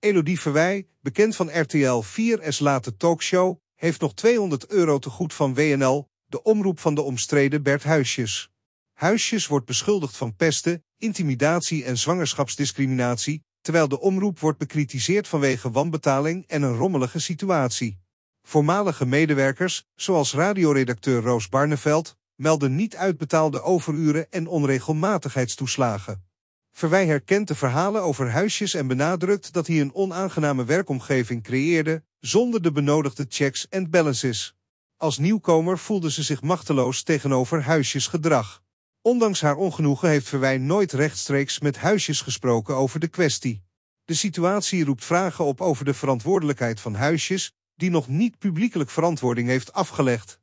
Elodie Verwij, bekend van RTL 4's late talkshow, heeft nog 200 euro te goed van WNL, de omroep van de omstreden Bert Huisjes. Huisjes wordt beschuldigd van pesten, intimidatie en zwangerschapsdiscriminatie, terwijl de omroep wordt bekritiseerd vanwege wanbetaling en een rommelige situatie. Voormalige medewerkers, zoals radioredacteur Roos Barneveld, melden niet uitbetaalde overuren en onregelmatigheidstoeslagen. Verwij herkent de verhalen over huisjes en benadrukt dat hij een onaangename werkomgeving creëerde, zonder de benodigde checks en balances. Als nieuwkomer voelde ze zich machteloos tegenover huisjesgedrag. gedrag. Ondanks haar ongenoegen heeft Verwij nooit rechtstreeks met huisjes gesproken over de kwestie. De situatie roept vragen op over de verantwoordelijkheid van huisjes, die nog niet publiekelijk verantwoording heeft afgelegd.